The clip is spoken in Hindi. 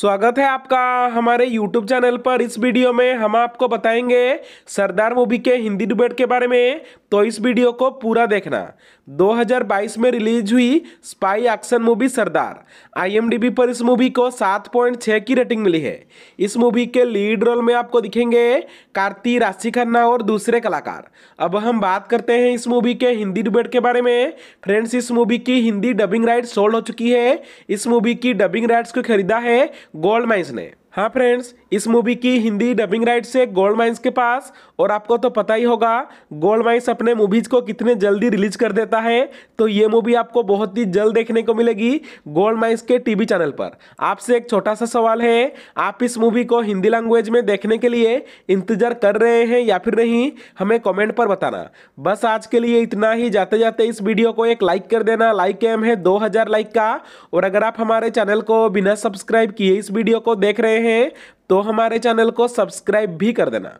स्वागत है आपका हमारे यूट्यूब चैनल पर इस वीडियो में हम आपको बताएंगे सरदार मूवी के हिंदी डिबेट के बारे में तो इस वीडियो को पूरा देखना 2022 में रिलीज हुई spy action movie Sardar IMDb पर इस मूवी को 7.6 की रेटिंग मिली है इस मूवी के लीड रोल में आपको दिखेंगे कार्ती राशि खन्ना और दूसरे कलाकार अब हम बात करते हैं इस मूवी के हिंदी डिबेट के बारे में फ्रेंड्स इस मूवी की हिंदी डबिंग राइट्स सोल्ड हो चुकी है इस मूवी की डबिंग राइट्स को खरीदा है गोल्ड माइंस ने हाँ फ्रेंड्स इस मूवी की हिंदी डबिंग राइट से गोल्ड माइंस के पास और आपको तो पता ही होगा गोल्ड माइंस अपने मूवीज़ को कितने जल्दी रिलीज कर देता है तो ये मूवी आपको बहुत ही जल्द देखने को मिलेगी गोल्ड माइंस के टीवी चैनल पर आपसे एक छोटा सा सवाल है आप इस मूवी को हिंदी लैंग्वेज में देखने के लिए इंतजार कर रहे हैं या फिर नहीं हमें कॉमेंट पर बताना बस आज के लिए इतना ही जाते जाते इस वीडियो को एक लाइक कर देना लाइक एम है दो लाइक का और अगर आप हमारे चैनल को बिना सब्सक्राइब किए इस वीडियो को देख रहे हैं हैं तो हमारे चैनल को सब्सक्राइब भी कर देना